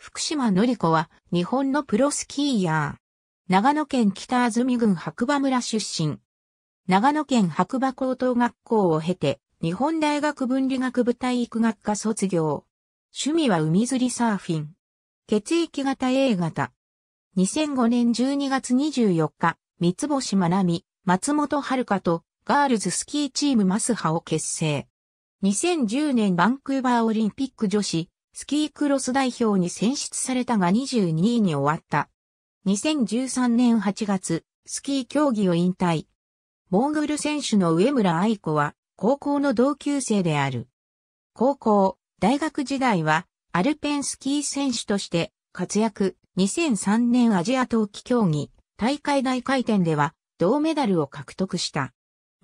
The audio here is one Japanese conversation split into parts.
福島のり子は日本のプロスキーヤー。長野県北安住郡白馬村出身。長野県白馬高等学校を経て、日本大学文理学部体育学科卒業。趣味は海釣りサーフィン。血液型 A 型。2005年12月24日、三星学な松本遥とガールズスキーチームマスハを結成。2010年バンクーバーオリンピック女子スキークロス代表に選出されたが22位に終わった。2013年8月、スキー競技を引退。モーグル選手の上村愛子は、高校の同級生である。高校、大学時代は、アルペンスキー選手として活躍。2003年アジア冬季競技、大会大回転では、銅メダルを獲得した。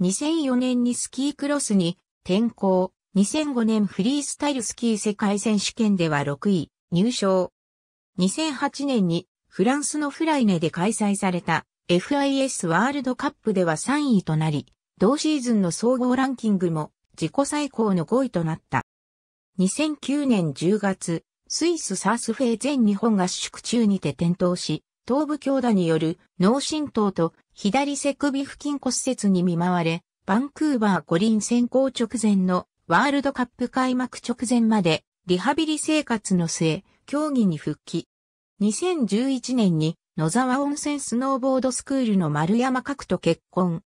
2004年にスキークロスに転向。2005年フリースタイルスキー世界選手権では6位、入賞。2008年にフランスのフライネで開催された FIS ワールドカップでは3位となり、同シーズンの総合ランキングも自己最高の5位となった。2009年10月、スイスサースフェイ全日本合宿中にて転倒し、頭部強打による脳震盪と左背首付近骨折に見舞われ、バンクーバー五輪選考直前のワールドカップ開幕直前までリハビリ生活の末、競技に復帰。2011年に野沢温泉スノーボードスクールの丸山角と結婚。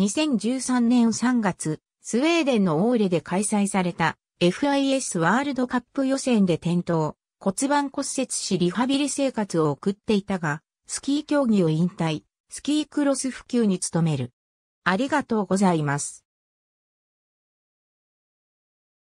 2013年3月、スウェーデンのオーレで開催された FIS ワールドカップ予選で転倒、骨盤骨折しリハビリ生活を送っていたが、スキー競技を引退、スキークロス普及に努める。ありがとうございます。